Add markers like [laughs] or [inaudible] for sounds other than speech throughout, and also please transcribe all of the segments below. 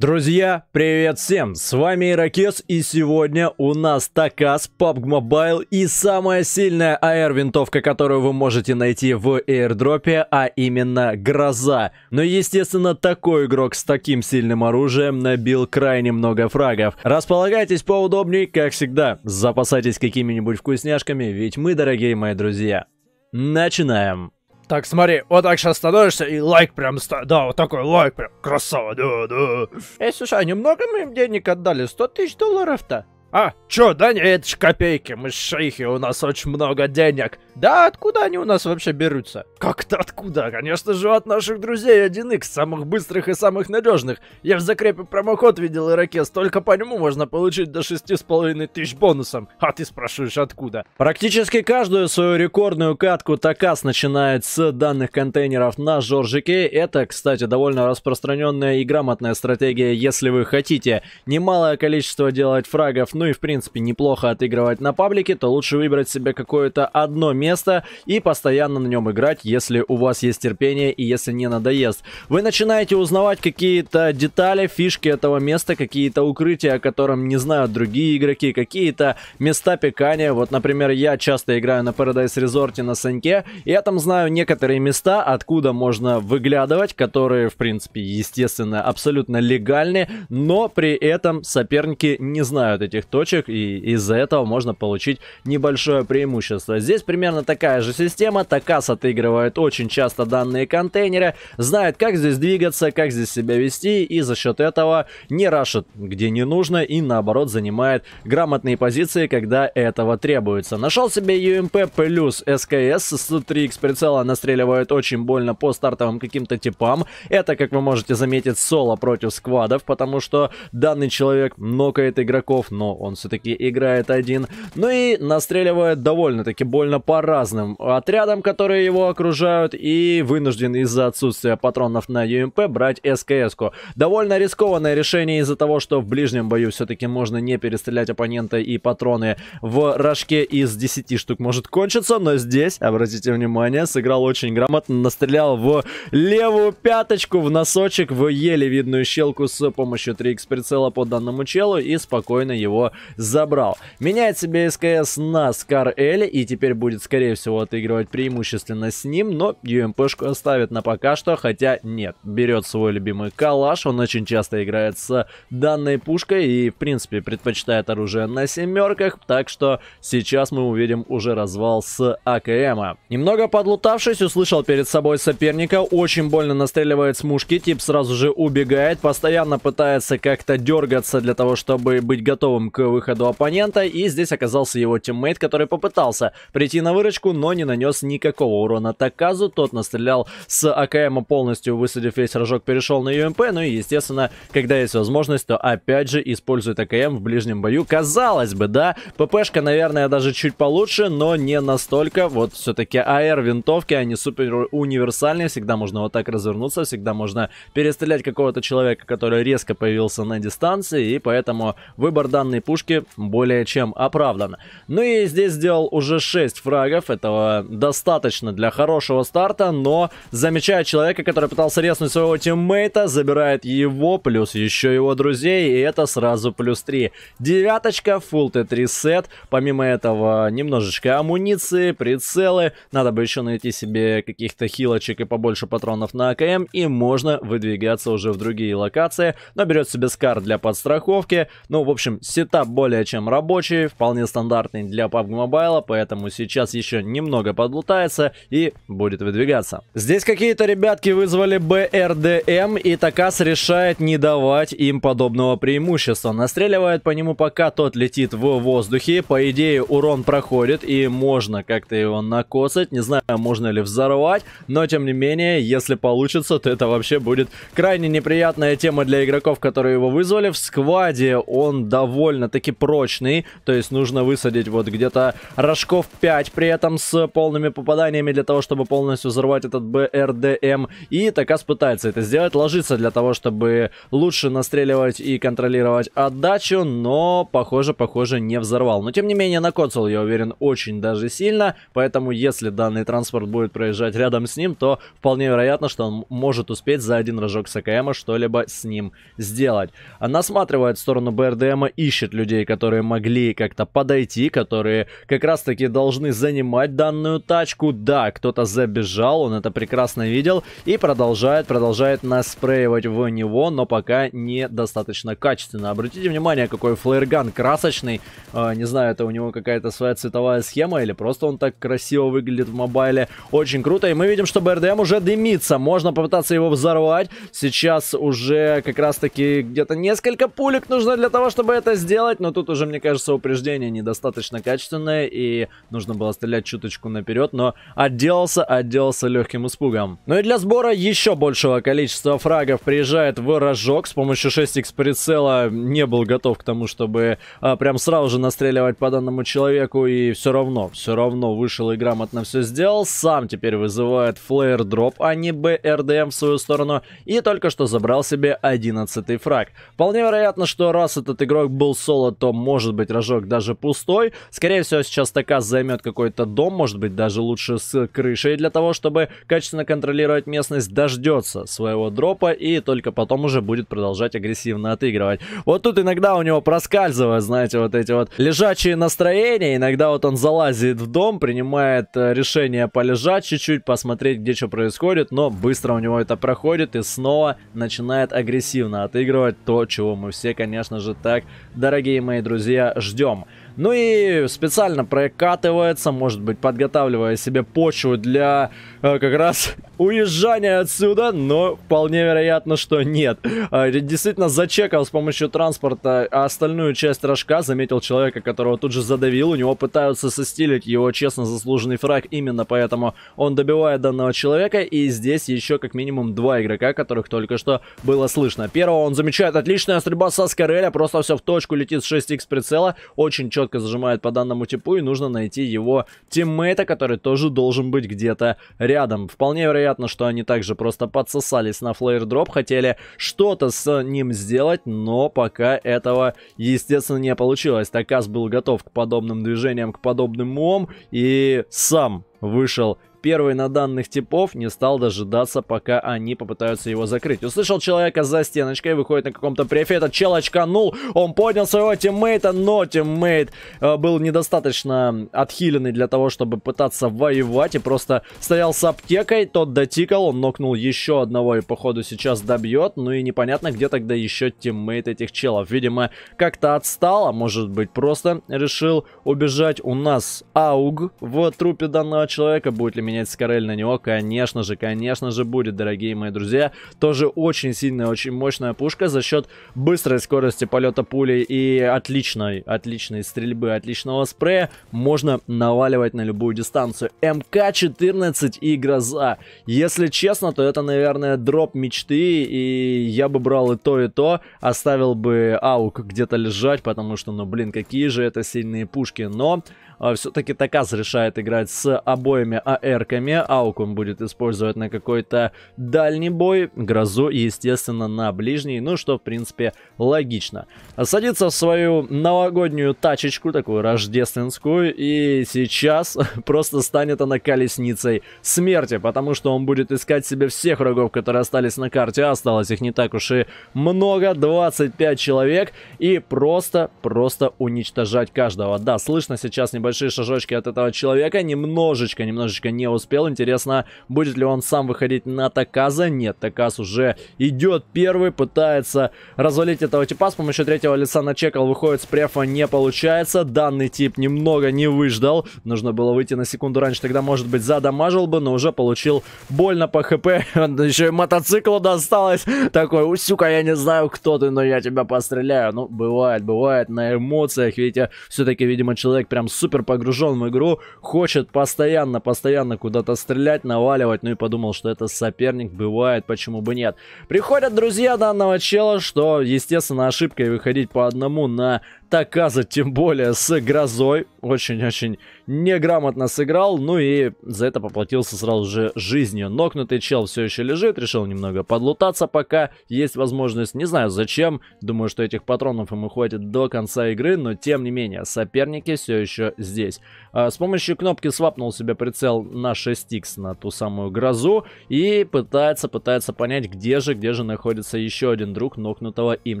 Друзья, привет всем! С вами Иракес и сегодня у нас Такас, PUBG Mobile и самая сильная AR-винтовка, которую вы можете найти в аирдропе, а именно Гроза. Но ну естественно, такой игрок с таким сильным оружием набил крайне много фрагов. Располагайтесь поудобнее, как всегда, запасайтесь какими-нибудь вкусняшками, ведь мы, дорогие мои друзья, начинаем! Так, смотри, вот так сейчас становишься и лайк прям ста, Да, вот такой лайк прям. Красава, да, да. Эй, слушай, а немного мы им денег отдали? 100 тысяч долларов-то? А, чё, да не, это ж копейки, мы шейхи, у нас очень много денег. Да откуда они у нас вообще берутся? Как-то откуда? Конечно же, от наших друзей 1x, самых быстрых и самых надежных. Я в закрепе промокод видел ирокез, только по нему можно получить до шести с половиной тысяч бонусом. А ты спрашиваешь, откуда? Практически каждую свою рекордную катку Такас начинает с данных контейнеров на Жоржике. Это, кстати, довольно распространенная и грамотная стратегия, если вы хотите. Немалое количество делать фрагов ну и в принципе неплохо отыгрывать на паблике, то лучше выбрать себе какое-то одно место и постоянно на нем играть, если у вас есть терпение и если не надоест. Вы начинаете узнавать какие-то детали, фишки этого места, какие-то укрытия, о котором не знают другие игроки, какие-то места пекания. Вот, например, я часто играю на Paradise Resort на Саньке, и я там знаю некоторые места, откуда можно выглядывать, которые, в принципе, естественно, абсолютно легальны, но при этом соперники не знают этих точек, и из-за этого можно получить небольшое преимущество. Здесь примерно такая же система, Такас отыгрывает очень часто данные контейнеры, знает, как здесь двигаться, как здесь себя вести, и за счет этого не рашит, где не нужно, и наоборот занимает грамотные позиции, когда этого требуется. Нашел себе UMP плюс СКС, 103X прицела настреливает очень больно по стартовым каким-то типам. Это, как вы можете заметить, соло против сквадов, потому что данный человек нокает игроков, но он все-таки играет один. Ну и настреливает довольно-таки больно по разным отрядам, которые его окружают, и вынужден из-за отсутствия патронов на ЮМП эм брать СКС-ку. Довольно рискованное решение из-за того, что в ближнем бою все-таки можно не перестрелять оппонента, и патроны в рожке из 10 штук может кончиться, но здесь, обратите внимание, сыграл очень грамотно, настрелял в левую пяточку, в носочек, в еле видную щелку с помощью 3x прицела по данному челу и спокойно его забрал, меняет себе СКС на Скар Эли и теперь будет, скорее всего, отыгрывать преимущественно с ним, но ЮМПшку оставит на пока что, хотя нет. Берет свой любимый калаш, он очень часто играет с данной пушкой и, в принципе, предпочитает оружие на семерках, так что сейчас мы увидим уже развал с АКМа. Немного подлутавшись, услышал перед собой соперника, очень больно настреливает с мушки, тип сразу же убегает, постоянно пытается как-то дергаться для того, чтобы быть готовым к выходу оппонента, и здесь оказался его тиммейт, который попытался прийти на выручку, но не нанес никакого урона Таказу. Тот настрелял с АКМ полностью, высадив весь рожок, перешел на ЮМП, ну и, естественно, когда есть возможность, то опять же использует АКМ в ближнем бою. Казалось бы, да, ППшка, наверное, даже чуть получше, но не настолько. Вот все-таки АР винтовки, они супер универсальные, всегда можно вот так развернуться, всегда можно перестрелять какого-то человека, который резко появился на дистанции, и поэтому выбор данный пушки более чем оправданно. Ну и здесь сделал уже 6 фрагов, этого достаточно для хорошего старта, но замечает человека, который пытался резнуть своего тиммейта, забирает его, плюс еще его друзей, и это сразу плюс 3. Девяточка, фулл Т3 сет, помимо этого немножечко амуниции, прицелы, надо бы еще найти себе каких-то хилочек и побольше патронов на АКМ, и можно выдвигаться уже в другие локации, но берет себе скар для подстраховки, ну в общем ситуация Сетап более чем рабочий, вполне стандартный для PUBG Mobile, поэтому сейчас еще немного подлутается и будет выдвигаться. Здесь какие-то ребятки вызвали БРДМ, и Такас решает не давать им подобного преимущества. Настреливает по нему, пока тот летит в воздухе. По идее, урон проходит, и можно как-то его накосать. Не знаю, можно ли взорвать, но тем не менее, если получится, то это вообще будет крайне неприятная тема для игроков, которые его вызвали. В скваде он довольно довольно-таки прочный. То есть нужно высадить вот где-то рожков 5, при этом с полными попаданиями для того, чтобы полностью взорвать этот БРДМ. И Такас пытается это сделать, ложится для того, чтобы лучше настреливать и контролировать отдачу, но, похоже, похоже, не взорвал. Но, тем не менее, на консул, я уверен, очень даже сильно, поэтому, если данный транспорт будет проезжать рядом с ним, то вполне вероятно, что он может успеть за один рожок с АКМа что-либо с ним сделать. Насматривает в сторону БРДМа, ищет обеспечить людей, которые могли как-то подойти, которые как раз-таки должны занимать данную тачку. Да, кто-то забежал, он это прекрасно видел и продолжает, продолжает нас в него, но пока недостаточно качественно. Обратите внимание, какой флэрган красочный. Э, не знаю, это у него какая-то своя цветовая схема или просто он так красиво выглядит в мобайле. Очень круто, и мы видим, что БРДМ уже дымится. Можно попытаться его взорвать. Сейчас уже как раз-таки где-то несколько пулек нужно для того, чтобы это сделать сделать, но тут уже, мне кажется, упреждение недостаточно качественное, и нужно было стрелять чуточку наперед, но отделался, отделался легким испугом. Ну и для сбора еще большего количества фрагов приезжает в рожок. С помощью 6х прицела не был готов к тому, чтобы а, прям сразу же настреливать по данному человеку, и все равно, все равно вышел и грамотно все сделал. Сам теперь вызывает флеер дроп, а не БРДМ эм, в свою сторону, и только что забрал себе 11 фраг. Вполне вероятно, что раз этот игрок был соло, то может быть рожок даже пустой. Скорее всего, сейчас такая займет какой-то дом, может быть даже лучше с крышей для того, чтобы качественно контролировать местность, дождется своего дропа и только потом уже будет продолжать агрессивно отыгрывать. Вот тут иногда у него проскальзывают, знаете, вот эти вот лежачие настроения, иногда вот он залазит в дом, принимает э, решение полежать чуть-чуть, посмотреть, где что происходит, но быстро у него это проходит и снова начинает агрессивно отыгрывать то, чего мы все, конечно же, так дорогие дорогие мои друзья, ждем. Ну и специально прокатывается, может быть, подготавливая себе почву для Э, как раз уезжание отсюда, но вполне вероятно, что нет. А, действительно зачекал с помощью транспорта а остальную часть рожка, заметил человека, которого тут же задавил, у него пытаются состилить его честно заслуженный фраг, именно поэтому он добивает данного человека, и здесь еще как минимум два игрока, которых только что было слышно. Первого он замечает, отличная стрельба со Скареля, просто все в точку летит с 6х прицела, очень четко зажимает по данному типу, и нужно найти его тиммейта, который тоже должен быть где-то рядом. Вполне вероятно, что они также просто подсосались на флейр-дроп, хотели что-то с ним сделать, но пока этого, естественно, не получилось. Такас был готов к подобным движениям, к подобным умам и сам вышел Первый на данных типов не стал дожидаться, пока они попытаются его закрыть. Услышал человека за стеночкой, выходит на каком-то префе. Этот чел очканул, он поднял своего тиммейта, но тиммейт э, был недостаточно отхиленный для того, чтобы пытаться воевать. И просто стоял с аптекой, тот дотикал, он нокнул еще одного и походу сейчас добьет. Ну и непонятно, где тогда еще тиммейт этих челов. Видимо, как-то отстал, а может быть просто решил убежать. У нас ауг в трупе данного человека, будет ли менять Скорель на него, конечно же, конечно же будет, дорогие мои друзья. Тоже очень сильная, очень мощная пушка за счет быстрой скорости полета пули и отличной, отличной стрельбы, отличного спрея можно наваливать на любую дистанцию. МК-14 и гроза. Если честно, то это, наверное, дроп мечты, и я бы брал и то, и то, оставил бы аук где-то лежать, потому что, ну, блин, какие же это сильные пушки. Но а, Все-таки Таказ решает играть с обоими АРками. Аукум будет использовать на какой-то дальний бой. Грозу, естественно, на ближний. Ну, что, в принципе, логично. Садится в свою новогоднюю тачечку, такую рождественскую. И сейчас [laughs] просто станет она колесницей смерти. Потому что он будет искать себе всех врагов, которые остались на карте. Осталось их не так уж и много. 25 человек. И просто-просто уничтожать каждого. Да, слышно сейчас небольшой большие шажочки от этого человека. Немножечко, немножечко не успел. Интересно, будет ли он сам выходить на Таказа? Нет, Таказ уже идет первый, пытается развалить этого типа. С помощью третьего лица на чекал выходит с префа, не получается. Данный тип немного не выждал. Нужно было выйти на секунду раньше, тогда, может быть, задамажил бы, но уже получил больно по хп. [laughs] Еще и мотоцикл досталось. Такой, усюка, я не знаю, кто ты, но я тебя постреляю. Ну, бывает, бывает на эмоциях. Видите, все-таки, видимо, человек прям супер супер погружен в игру, хочет постоянно, постоянно куда-то стрелять, наваливать, ну и подумал, что это соперник, бывает, почему бы нет. Приходят друзья данного чела, что, естественно, ошибка и выходить по одному на Таказа, тем более с грозой, очень-очень неграмотно сыграл, ну и за это поплатился сразу же жизнью. Нокнутый чел все еще лежит, решил немного подлутаться пока, есть возможность, не знаю зачем, думаю, что этих патронов ему хватит до конца игры, но тем не менее, соперники все еще здесь. А, с помощью кнопки свапнул себе прицел на 6х на ту самую грозу и пытается, пытается понять, где же, где же находится еще один друг нокнутого им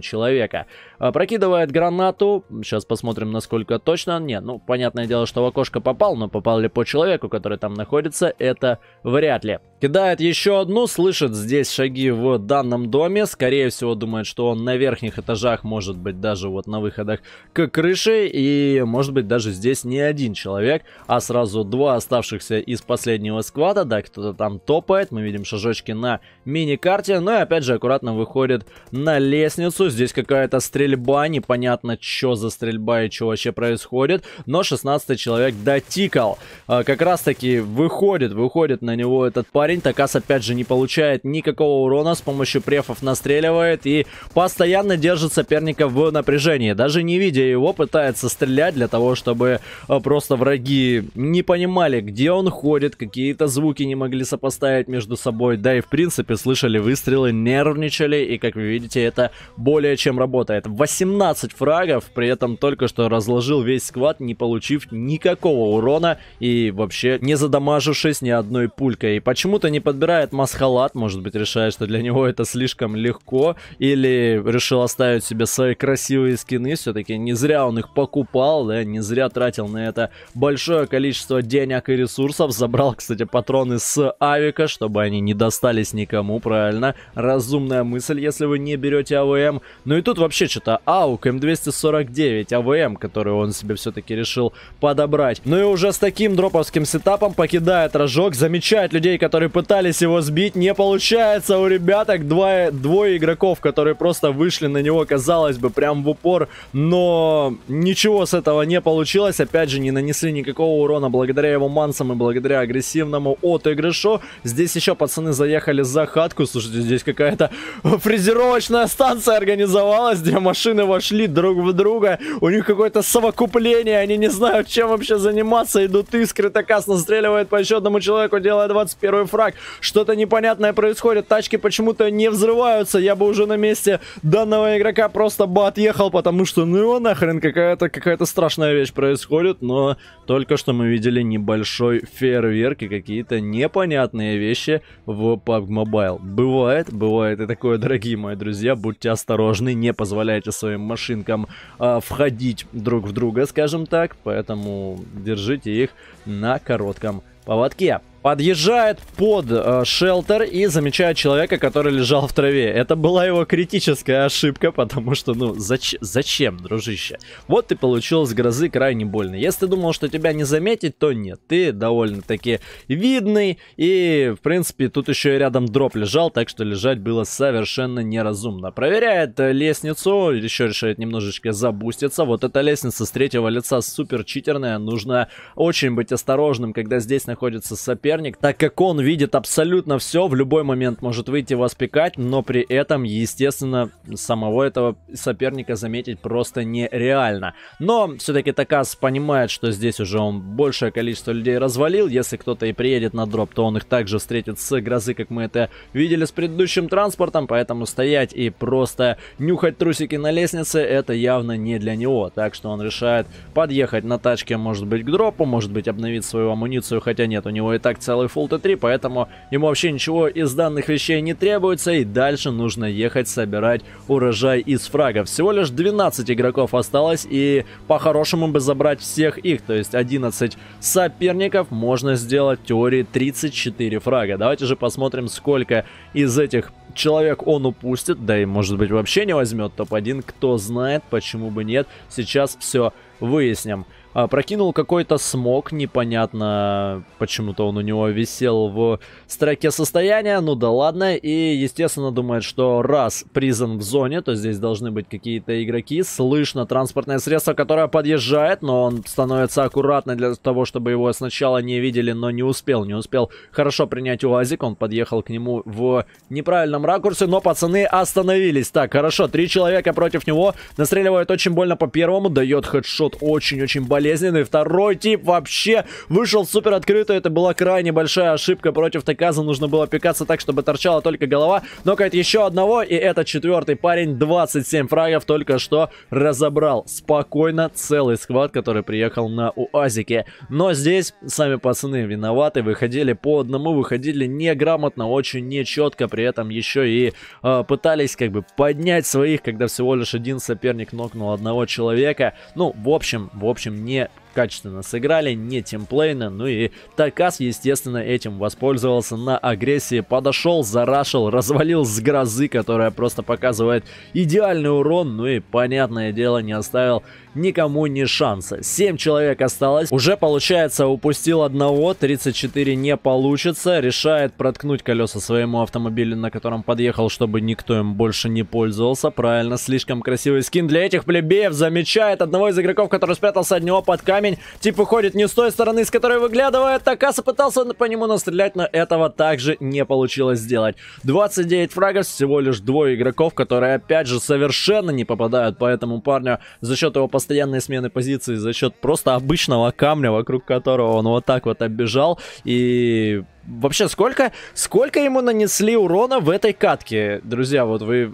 человека. А, прокидывает гранату, Сейчас посмотрим, насколько точно. Нет, ну, понятное дело, что в окошко попал, но попал ли по человеку, который там находится, это вряд ли. Кидает еще одну, слышит здесь шаги в данном доме. Скорее всего, думает, что он на верхних этажах, может быть, даже вот на выходах к крыше. И, может быть, даже здесь не один человек, а сразу два оставшихся из последнего сквада. Да, кто-то там топает. Мы видим шажочки на мини-карте. Ну и, опять же, аккуратно выходит на лестницу. Здесь какая-то стрельба, непонятно, что что за стрельба и что вообще происходит. Но 16 человек дотикал. А, как раз таки выходит, выходит на него этот парень. Такас опять же не получает никакого урона. С помощью префов настреливает и постоянно держит соперника в напряжении. Даже не видя его, пытается стрелять для того, чтобы а, просто враги не понимали, где он ходит. Какие-то звуки не могли сопоставить между собой. Да и в принципе слышали выстрелы, нервничали. И как вы видите, это более чем работает. 18 фрагов при этом только что разложил весь сквад, не получив никакого урона и вообще не задамажившись ни одной пулькой. И почему-то не подбирает масхалат, может быть решает, что для него это слишком легко, или решил оставить себе свои красивые скины, все-таки не зря он их покупал, да, не зря тратил на это большое количество денег и ресурсов, забрал, кстати, патроны с авика, чтобы они не достались никому, правильно, разумная мысль, если вы не берете АВМ. Ну и тут вообще что-то АУК М240 49 АВМ, которую он себе все-таки решил подобрать. Ну и уже с таким дроповским сетапом покидает рожок, замечает людей, которые пытались его сбить. Не получается у ребяток двое, двое игроков, которые просто вышли на него, казалось бы, прям в упор, но ничего с этого не получилось. Опять же, не нанесли никакого урона благодаря его мансам и благодаря агрессивному отыгрышу. Здесь еще пацаны заехали за хатку. Слушайте, здесь какая-то [laughs] фрезеровочная станция организовалась, где машины вошли друг в друга друга, у них какое-то совокупление, они не знают, чем вообще заниматься, идут искры, Такас настреливает по еще одному человеку, делая 21 фраг, что-то непонятное происходит, тачки почему-то не взрываются, я бы уже на месте данного игрока просто бы отъехал, потому что, ну его нахрен, какая-то какая то страшная вещь происходит, но только что мы видели небольшой фейерверк и какие-то непонятные вещи в PUBG Mobile. Бывает, бывает и такое, дорогие мои друзья, будьте осторожны, не позволяйте своим машинкам а, входить друг в друга, скажем так, поэтому держите их на коротком поводке. Подъезжает под э, шелтер и замечает человека, который лежал в траве. Это была его критическая ошибка, потому что, ну, зач зачем, дружище? Вот ты получил с грозы крайне больно. Если ты думал, что тебя не заметить, то нет. Ты довольно-таки видный и, в принципе, тут еще и рядом дроп лежал, так что лежать было совершенно неразумно. Проверяет э, лестницу, еще решает немножечко забуститься. Вот эта лестница с третьего лица супер читерная. Нужно очень быть осторожным, когда здесь находится соперник соперник, так как он видит абсолютно все, в любой момент может выйти вас пикать, но при этом, естественно, самого этого соперника заметить просто нереально. Но все-таки Такас понимает, что здесь уже он большее количество людей развалил, если кто-то и приедет на дроп, то он их также встретит с грозы, как мы это видели с предыдущим транспортом, поэтому стоять и просто нюхать трусики на лестнице, это явно не для него, так что он решает подъехать на тачке, может быть, к дропу, может быть, обновить свою амуницию, хотя нет, у него и так целый Фулта 3, поэтому ему вообще ничего из данных вещей не требуется, и дальше нужно ехать собирать урожай из фрагов. Всего лишь 12 игроков осталось, и по-хорошему бы забрать всех их, то есть 11 соперников можно сделать в теории 34 фрага. Давайте же посмотрим, сколько из этих человек он упустит, да и может быть вообще не возьмет топ-1, кто знает, почему бы нет, сейчас все выясним. А, прокинул какой-то смог, непонятно, почему-то он у него висел в строке состояния, ну да ладно, и, естественно, думает, что раз призан в зоне, то здесь должны быть какие-то игроки, слышно транспортное средство, которое подъезжает, но он становится аккуратно для того, чтобы его сначала не видели, но не успел, не успел хорошо принять УАЗик, он подъехал к нему в неправильном ракурсе, но пацаны остановились, так, хорошо, три человека против него, настреливает очень больно по первому, дает хедшот очень-очень больно, болезненный. Второй тип вообще вышел супер открыто. Это была крайне большая ошибка против Теказа. Нужно было пикаться так, чтобы торчала только голова. Но Нокает еще одного. И это четвертый парень. 27 фрагов только что разобрал. Спокойно целый схват, который приехал на УАЗике. Но здесь сами пацаны виноваты. Выходили по одному, выходили неграмотно, очень нечетко. При этом еще и э, пытались как бы поднять своих, когда всего лишь один соперник нокнул одного человека. Ну, в общем, в общем, не yet качественно сыграли, не тимплейно, ну и Такас, естественно, этим воспользовался на агрессии, подошел, зарашил, развалил с грозы, которая просто показывает идеальный урон, ну и, понятное дело, не оставил никому ни шанса. 7 человек осталось, уже, получается, упустил одного, 34 не получится, решает проткнуть колеса своему автомобилю, на котором подъехал, чтобы никто им больше не пользовался, правильно, слишком красивый скин для этих плебеев, замечает одного из игроков, который спрятался от него под камеру, камень. Тип выходит не с той стороны, с которой выглядывает. Такаса пытался по нему настрелять, но этого также не получилось сделать. 29 фрагов, всего лишь двое игроков, которые опять же совершенно не попадают по этому парню за счет его постоянной смены позиции, за счет просто обычного камня, вокруг которого он вот так вот оббежал и Вообще, сколько, сколько ему нанесли урона в этой катке? Друзья, вот вы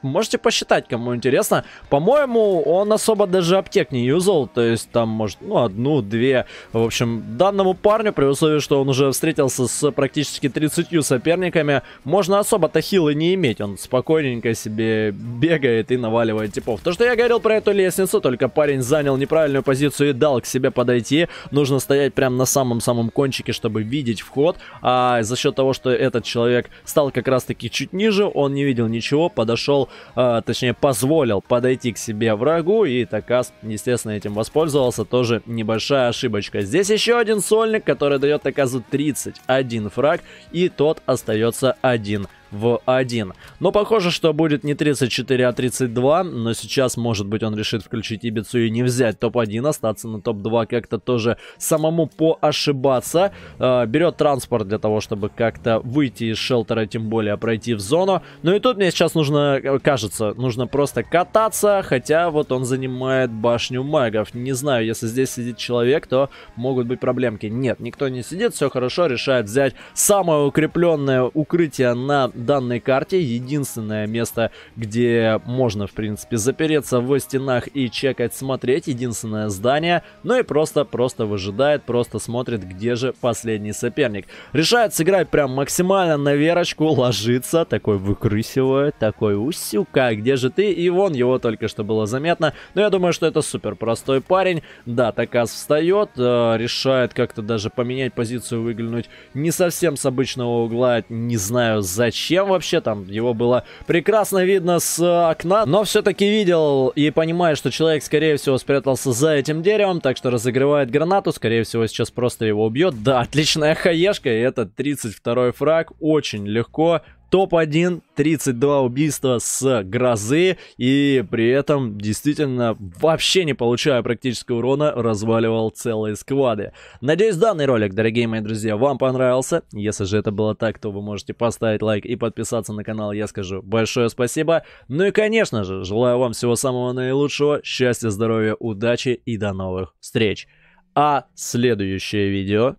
можете посчитать, кому интересно. По-моему, он особо даже аптек не юзал. То есть там, может, ну, одну, две. В общем, данному парню, при условии, что он уже встретился с практически 30 соперниками, можно особо-то хилы не иметь. Он спокойненько себе бегает и наваливает типов. То, что я говорил про эту лестницу, только парень занял неправильную позицию и дал к себе подойти. Нужно стоять прямо на самом-самом кончике, чтобы видеть вход а за счет того, что этот человек стал как раз-таки чуть ниже, он не видел ничего, подошел, а, точнее, позволил подойти к себе врагу, и Такас, естественно, этим воспользовался, тоже небольшая ошибочка. Здесь еще один сольник, который дает Таказу 31 фраг, и тот остается один в 1. Но похоже, что будет не 34, а 32. Но сейчас, может быть, он решит включить Ибицу и не взять топ-1, остаться на топ-2 как-то тоже самому поошибаться. Э, берет транспорт для того, чтобы как-то выйти из шелтера, тем более пройти в зону. Ну и тут мне сейчас нужно, э, кажется, нужно просто кататься, хотя вот он занимает башню магов. Не знаю, если здесь сидит человек, то могут быть проблемки. Нет, никто не сидит, все хорошо, решает взять самое укрепленное укрытие на данной карте единственное место, где можно, в принципе, запереться в стенах и чекать, смотреть, единственное здание, ну и просто-просто выжидает, просто смотрит, где же последний соперник. Решает сыграть прям максимально на верочку, ложится, такой выкрысивает, такой усюка, где же ты? И вон его только что было заметно, но ну, я думаю, что это супер простой парень. Да, Такас встает, э, решает как-то даже поменять позицию, выглянуть не совсем с обычного угла, не знаю зачем зачем вообще там. Его было прекрасно видно с э, окна, но все-таки видел и понимаю, что человек, скорее всего, спрятался за этим деревом, так что разогревает гранату, скорее всего, сейчас просто его убьет. Да, отличная хаешка, и это 32-й фраг, очень легко. Топ-1 32 убийства с грозы. И при этом действительно вообще не получая практического урона, разваливал целые сквады. Надеюсь, данный ролик, дорогие мои друзья, вам понравился. Если же это было так, то вы можете поставить лайк и подписаться на канал. Я скажу большое спасибо. Ну и, конечно же, желаю вам всего самого наилучшего. Счастья, здоровья, удачи и до новых встреч. А следующее видео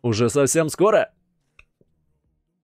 уже совсем скоро.